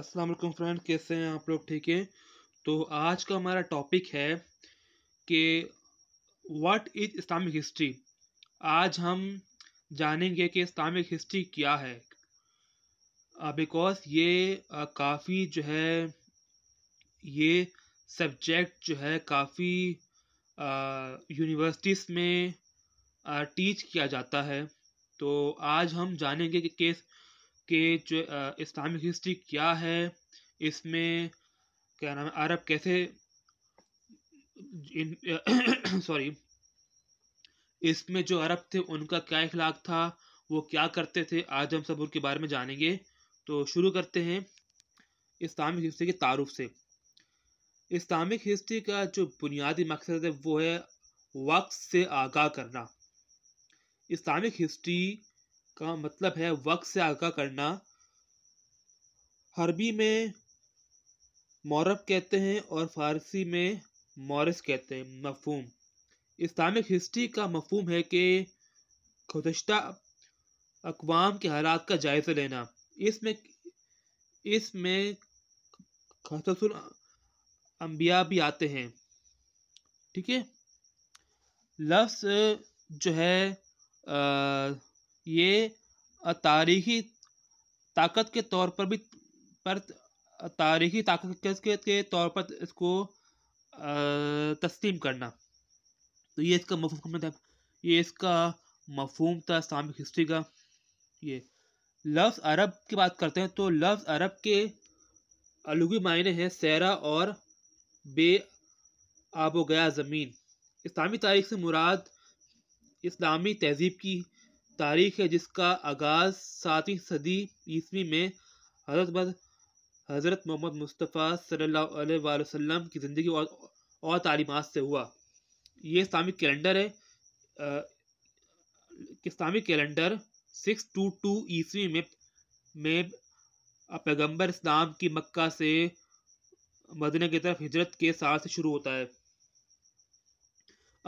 अस्सलाम वालेकुम फ्रेंड कैसे हैं आप लोग ठीक है तो आज का हमारा टॉपिक है कि व्हाट इज इस्लामिक हिस्ट्री आज हम जानेंगे कि इस्लामिक हिस्ट्री क्या है बिकॉज uh, ये uh, काफ़ी जो है ये सब्जेक्ट जो है काफ़ी यूनिवर्सिटीज़ uh, में टीच किया जाता है तो आज हम जानेंगे कि किस कि जो इस्लामिक हिस्ट्री क्या है इसमें क्या नाम है अरब कैसे सॉरी इसमें जो अरब थे उनका क्या इखलाक था वो क्या करते थे आज हम सब उनके बारे में जानेंगे तो शुरू करते हैं इस्लामिक हिस्ट्री के तारुफ से इस्लामिक हिस्ट्री का जो बुनियादी मकसद है वो है वक्त से आगाह करना इस्लामिक हिस्ट्री का मतलब है वक्त से आगा करना अरबी में मौरब कहते हैं और फारसी में मौरस कहते हैं मफहम इस्लामिक हिस्ट्री का मफहम है कि गुज्त अकवाम के हालात का जायज़ा लेना इसमें इसमें खसूल अम्बिया भी आते हैं ठीक है लफ्स जो है आ, ये तारीखी ताकत के तौर पर भी पर तारीखी ताकत के, के तौर पर इसको तस्लीम करना तो ये इसका मफहूम था मतलब, ये इसका मफहम था इस्लामिक हिस्ट्री का ये लफ्ज़ अरब की बात करते हैं तो लफ्ज़ अरब के अलगी मायने हैं सैरा और बे आबो गया ज़मीन इस्लामी तारीख से मुराद इस्लामी तहजीब की तारीख है जिसका आगाज़ सातवीं सदी ईस्वी में हजरत हज़रत मोहम्मद मुस्तफ़ा सल्ला वसम की ज़िंदगी और और तालीमत से हुआ ये इस्लामिक कैलेंडर है Islamic calendar six two two ईस्वी में में पैगम्बर इस्लाम की मक्का से मदने की तरफ हिजरत के साथ से शुरू होता है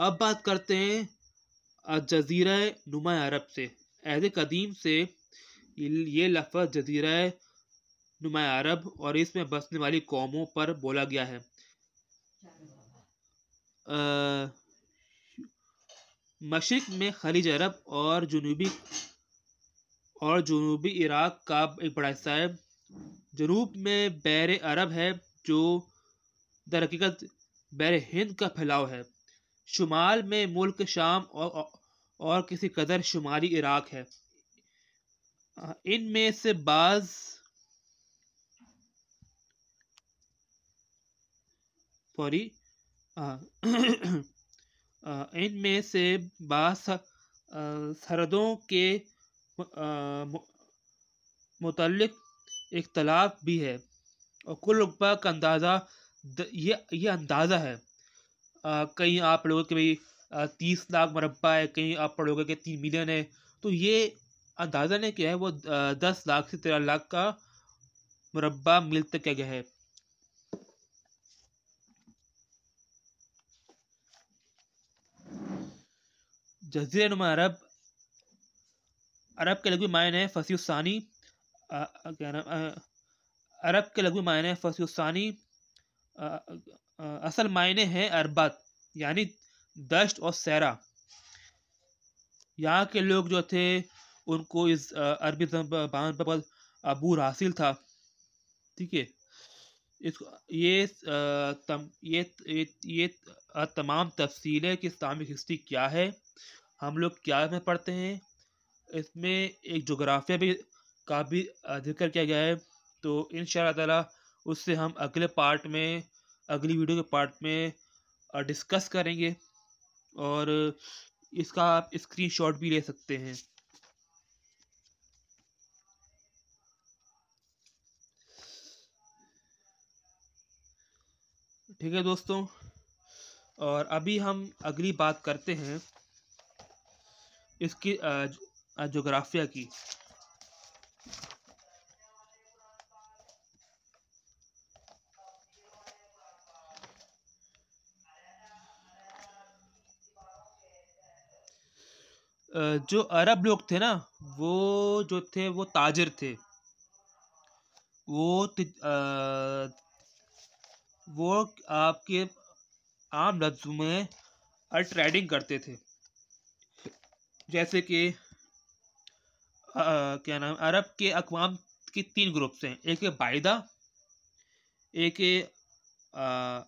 अब बात करते हैं जजीरा नुमा अरब से अहद कदीम से ये लफ्ज़ जजीरा नुमा अरब और इसमें बसने वाली कौमों पर बोला गया है मशरक़ में खलीज अरब और जनूबी और जनूबी इराक़ का एक बड़ा हिस्सा है जनूब में बैर अरब है जो दरकीकत बैर हिंद का फैलाव है शुमाल में मुल्क शाम और और किसी कदर शुमारी इराक है इनमें से बाज़ सॉरी इनमें से बास सरदों के मुतलक इख्तलाफ भी है और कुल रकबा का अंदाज़ा ये ये अंदाज़ा है कहीं आप लोगों के भाई तीस लाख मरबा है कहीं आप पढ़ोगे कि तीन मिलियन है तो ये अंदाजा ने क्या है वो दस लाख से तेरह लाख का मुरबा मिल तक क्या गया है जजीर नुमा अरब अरब के लघु मायने हैं फसीसानी क्या नाम अरब के लघु मायने हैं फसीसानी असल मायने हैं अरबत यानी दश्त और सैरा यहाँ के लोग जो थे उनको इस अरबी जबान पर अबूर हासिल था ठीक है इसको ये तम ये ये, तमाम तफसीलें कि इस्लामिक हिस्ट्री क्या है हम लोग क्या में पढ़ते हैं इसमें एक जोग्राफिया भी का भी जिक्र किया गया है तो इन ताला उससे हम अगले पार्ट में अगली वीडियो के पार्ट में डिस्कस करेंगे और इसका आप स्क्रीनशॉट भी ले सकते हैं ठीक है दोस्तों और अभी हम अगली बात करते हैं इसकी जोग्राफिया की जो अरब लोग थे ना वो जो थे वो ताजर थे वो आ, वो आपके आम लफ्जों में ट्रेडिंग करते थे जैसे कि क्या नाम अरब के अकवाम के तीन ग्रुप्स हैं एक है बायदा एक है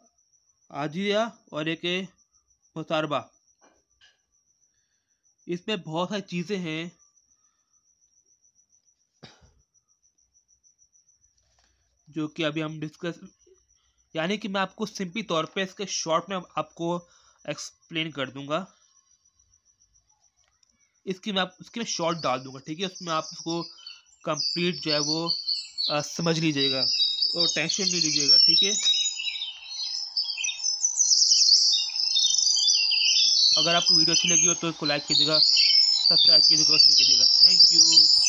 आजिया और एक है मुतारबा इसमें बहुत सारी चीज़ें हैं जो कि अभी हम डिस्कस यानी कि मैं आपको सिंपली तौर पे इसके शॉर्ट में आपको एक्सप्लेन कर दूंगा इसकी मैं आप उसकी मैं शॉर्ट डाल दूंगा ठीक है उसमें आप उसको कंप्लीट जो है वो आ, समझ लीजिएगा और टेंशन नहीं लीजिएगा ठीक है अगर आपको वीडियो अच्छी लगी हो तो इसको लाइक कीजिएगा सब्सक्राइब कीजिएगा और शेयर कीजिएगा थैंक यू